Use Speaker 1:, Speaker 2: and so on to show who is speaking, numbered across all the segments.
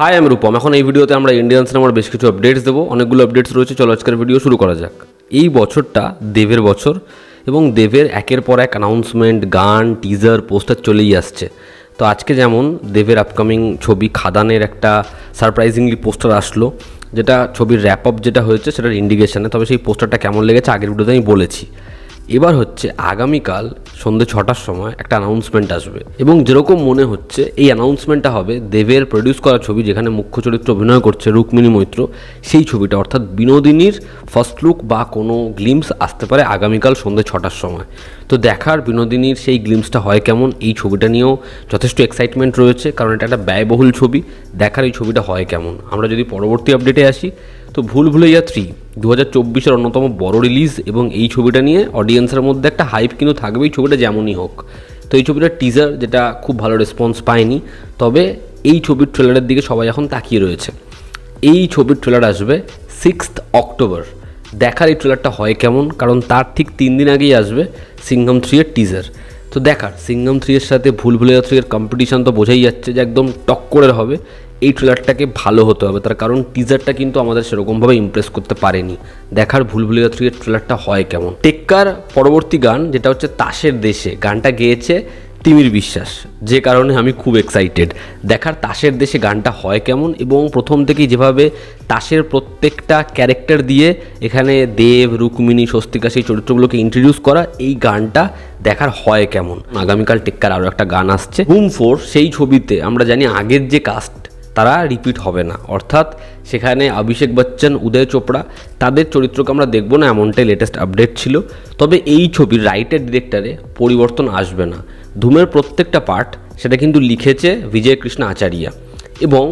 Speaker 1: high আমি রূপম এখন এই ভিডিওতে আমরা ইন্ডিয়ান সিনেমার বেশ কিছু আপডেটস দেবো অনেকগুলো আপডেটস রয়েছে চলো আজকের ভিডিও শুরু করা যাক এই বছরটা দেবের বছর এবং দেবের একের পর এক অ্যানাউন্সমেন্ট গান টিজার পোস্টার চলেই আসছে তো আজকে যেমন দেবের আপকামিং ছবি খাদানের একটা সারপ্রাইজিংলি পোস্টার আসলো যেটা ছবির র্যাপ আপ যেটা হয়েছে সেটার ইন্ডিকেশানে তবে সেই পোস্টারটা কেমন লেগেছে আগের ভিডিওতে আমি বলেছি এবার হচ্ছে আগামীকাল সন্ধে ছটার সময় একটা অ্যানাউন্সমেন্ট আসবে এবং যেরকম মনে হচ্ছে এই অ্যানাউন্সমেন্টটা হবে দেবের প্রডিউস করা ছবি যেখানে মুখ্য চরিত্র অভিনয় করছে রুক্মিণী মৈত্র সেই ছবিটা অর্থাৎ বিনোদিনীর ফার্স্ট লুক বা কোনো গ্লিমস আসতে পারে আগামীকাল সন্ধে ছটার সময় তো দেখার বিনোদিনীর সেই গ্লিমসটা হয় কেমন এই ছবিটা নিয়েও যথেষ্ট এক্সাইটমেন্ট রয়েছে কারণ এটা একটা ব্যয়বহুল ছবি দেখার এই ছবিটা হয় কেমন আমরা যদি পরবর্তী আপডেটে আসি তো ভুল ভুলাইয়া থ্রি দু হাজার চব্বিশের অন্যতম বড় রিলিজ এবং এই ছবিটা নিয়ে অডিয়েন্সের মধ্যে একটা হাইপ কিন্তু থাকবেই ছবিটা যেমনই হোক তো এই ছবিটার টিজার যেটা খুব ভালো রেসপন্স পায়নি তবে এই ছবির ট্রেলারের দিকে সবাই এখন তাকিয়ে রয়েছে এই ছবির ট্রেলার আসবে সিক্সথ অক্টোবর দেখার এই ট্রেলারটা হয় কেমন কারণ তার ঠিক তিন দিন আগেই আসবে সিংহম থ্রি এর টিজার তো দেখার সিংহম থ্রি এর সাথে ভুল ভুলে থ্রি এর কম্পিটিশান তো বোঝাই যাচ্ছে যে একদম টক্করের করে হবে এই ট্রেলারটাকে ভালো হতে হবে তার কারণ টিজারটা কিন্তু আমাদের সেরকমভাবে ইমপ্রেস করতে পারেনি দেখার ভুল ভুলিয়া থ্রিয়ের ট্রেলারটা হয় কেমন টেক্কার পরবর্তী গান যেটা হচ্ছে তাসের দেশে গানটা গেয়েছে তিমির বিশ্বাস যে কারণে আমি খুব এক্সাইটেড দেখার তাসের দেশে গানটা হয় কেমন এবং প্রথম থেকেই যেভাবে তাসের প্রত্যেকটা ক্যারেক্টার দিয়ে এখানে দেব রুক্মিণী স্বস্তিকা সেই চরিত্রগুলোকে ইন্ট্রোডিউস করা এই গানটা দেখার হয় কেমন আগামীকাল টেক্কার আরও একটা গান আসছে হুম ফোর সেই ছবিতে আমরা জানি আগের যে কাস্ট তারা রিপিট হবে না অর্থাৎ সেখানে অভিষেক বচ্চন উদয় চোপড়া তাদের চরিত্রকে আমরা দেখবো না এমনটাই লেটেস্ট আপডেট ছিল তবে এই ছবির রাইটের ডিরেক্টরে পরিবর্তন আসবে না ধুমের প্রত্যেকটা পার্ট সেটা কিন্তু লিখেছে বিজয় কৃষ্ণ আচারিয়া এবং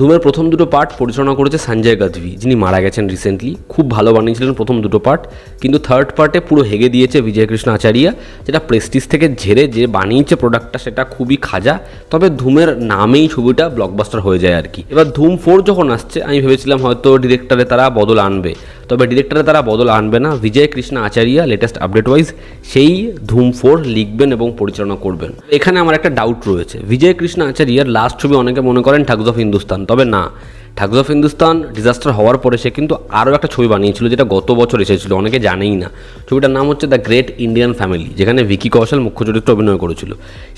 Speaker 1: ধুমের প্রথম দুটো পার্ট পরিচালনা করেছে সঞ্জয় গাদভি যিনি মারা গেছেন রিসেন্টলি খুব ভালো বানিয়েছিলেন প্রথম দুটো পার্ট কিন্তু থার্ড পার্টে পুরো হেগে দিয়েছে বিজয়কৃষ্ণ আচারিয়া যেটা প্রেস্টিজ থেকে ঝেড়ে যে বানিয়েছে প্রোডাক্টটা সেটা খুবই খাজা তবে ধুমের নামেই ছবিটা ব্লকবাস্টার হয়ে যায় আর কি এবার ধুম ফোর যখন আসছে আমি ভেবেছিলাম হয়তো ডিরেক্টরে তারা বদল আনবে তবে ডিরেক্টরে তারা বদল আনবে না Vijay Krishna Acharya latest update wise সেই ধুম ফোর লিখবেন এবং পরিচালনা করবেন এখানে আমার একটা ডাউট রয়েছে বিজয় কৃষ্ণ আচারিয়ার লাস্ট ছবি অনেকে মনে করেন ঠাকুজ অফ হিন্দুস্তান তবে না ঠাকুজ অফ হিন্দুস্তান ডিজাস্টার হওয়ার পরে সে কিন্তু আরও একটা ছবি বানিয়েছিল যেটা গত বছর এসেছিল অনেকে জানেই না ছবিটার নাম হচ্ছে দ্য গ্রেট ইন্ডিয়ান ফ্যামিলি যেখানে ভিকি কৌশল মুখ্য চরিত্র অভিনয় করেছিল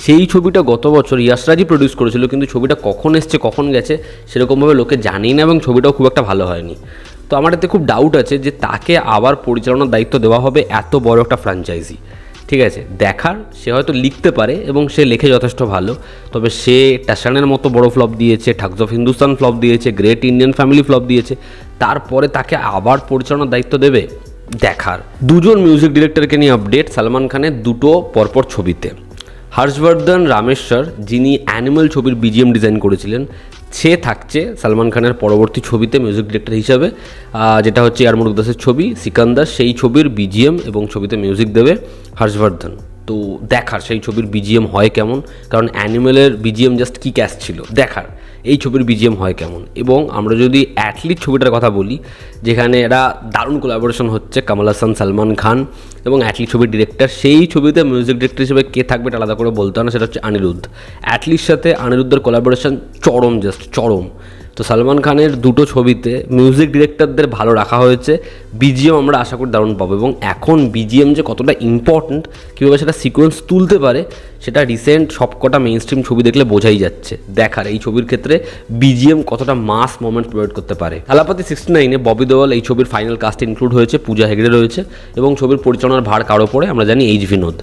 Speaker 1: সেই ছবিটা গত বছর ইয়াসরাজি প্রডিউস করেছিল কিন্তু ছবিটা কখন এসছে কখন গেছে সেরকমভাবে লোকে জানেই না এবং ছবিটাও খুব একটা ভালো হয়নি তো আমার এতে খুব ডাউট আছে যে তাকে আবার পরিচালনার দায়িত্ব দেওয়া হবে এত বড় একটা ফ্র্যাঞ্চাইজি ঠিক আছে দেখার সে হয়তো লিখতে পারে এবং সে লেখে যথেষ্ট ভালো তবে সে ট্যাশানের মতো বড় ফ্লপ দিয়েছে ঠাকস অফ হিন্দুস্তান ফ্লপ দিয়েছে গ্রেট ইন্ডিয়ান ফ্যামিলি ফ্লপ দিয়েছে তারপরে তাকে আবার পরিচালনার দায়িত্ব দেবে দেখার দুজন মিউজিক ডিরেক্টরকে নিয়ে আপডেট সালমান খানের দুটো পরপর ছবিতে হর্ষবর্ধন রামেশ্বর যিনি অ্যানিমাল ছবির বিজিএম ডিজাইন করেছিলেন সে থাকছে সালমান খানের পরবর্তী ছবিতে মিউজিক ডিরেক্টর হিসাবে যেটা হচ্ছে ইয়ার মুরুদাসের ছবি সিকান্দার সেই ছবির বিজিএম এবং ছবিতে মিউজিক দেবে হর্ষবর্ধন তো দেখার সেই ছবির বিজিএম হয় কেমন কারণ অ্যানিমেলের বিজিএম জাস্ট কী ক্যাশ ছিল দেখার এই ছবির বিজিএম হয় কেমন এবং আমরা যদি অ্যাথলিট ছবিটার কথা বলি যেখানে এরা দারুণ কোলাবোরেশন হচ্ছে কামাল হাসান সালমান খান এবং অ্যাথলিট ছবির ডিরেক্টর সেই ছবিতে মিউজিক ডিরেক্টর হিসেবে কে থাকবে আলাদা করে বলতে হয় না সেটা হচ্ছে অনিরুদ্ধ অ্যাথলির সাথে অনিরুদ্ধের কোলাবোরেশন চরম জাস্ট চরম তো সালমান খানের দুটো ছবিতে মিউজিক ডিরেক্টরদের ভালো রাখা হয়েছে বিজিএম আমরা আশা করি দারুণ পাবো এবং এখন বিজিএম যে কতটা ইম্পর্ট্যান্ট কীভাবে সেটা সিকোয়েন্স তুলতে পারে সেটা রিসেন্ট সবকটা মেইন স্ট্রিম ছবি দেখলে বোঝাই যাচ্ছে দেখার এই ছবির ক্ষেত্রে বিজিএম কতটা মাস মোমেন্ট প্রোভাইড করতে পারে থালাপাতি সিক্সটি নাইনে ববি দেওয়াল এই ছবির ফাইনাল কাস্ট ইনক্লুড হয়েছে পূজা হেগড়ে রয়েছে এবং ছবির পরিচালনার ভার কারো পরে আমরা জানি এইচ বিনোদ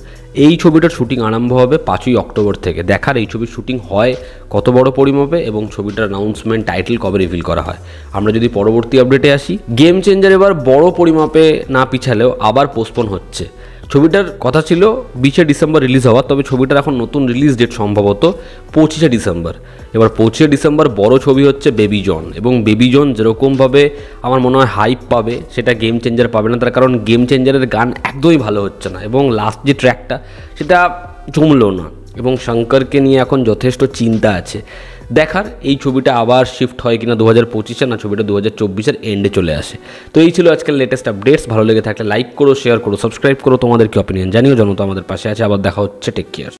Speaker 1: এই ছবিটার শুটিং আরম্ভ হবে পাঁচই অক্টোবর থেকে দেখার এই ছবির শুটিং হয় কত বড় পরিমাপে এবং ছবিটার অ্যানাউন্সমেন্ট টাইটেল কবে রিভিল করা হয় আমরা যদি পরবর্তী আপডেটে আসি গেম চেঞ্জার এবার বড় পরিমাপে না পিছালেও আবার পোস্টপোন হচ্ছে ছবিটার কথা ছিল বিশে ডিসেম্বর রিলিজ হওয়ার তবে ছবিটার এখন নতুন রিলিজ ডেট সম্ভবত পঁচিশে ডিসেম্বর এবার পঁচিশে ডিসেম্বর বড় ছবি হচ্ছে বেবি জন এবং বেবি জন যেরকমভাবে আমার মনে হয় হাইপ পাবে সেটা গেম চেঞ্জার পাবে না তার কারণ গেম চেঞ্জারের গান একদমই ভালো হচ্ছে না এবং লাস্ট যে ট্র্যাকটা সেটা জমলো না এবং শঙ্করকে নিয়ে এখন যথেষ্ট চিন্তা আছে দেখার এই ছবিটা আবার শিফট হয় কিনা দু হাজার পঁচিশে না ছবিটা দু হাজার চব্বিশের এন্ডে চলে আসে তো এই ছিল আজকের লেটেস্ট আপডেটস ভালো লেগে থাকলে লাইক করো শেয়ার করো সাবস্ক্রাইব করো তোমাদের কি অপিনিয়ন জানিও জনতা আমাদের পাশে আছে আবার দেখা হচ্ছে টেক কেয়ার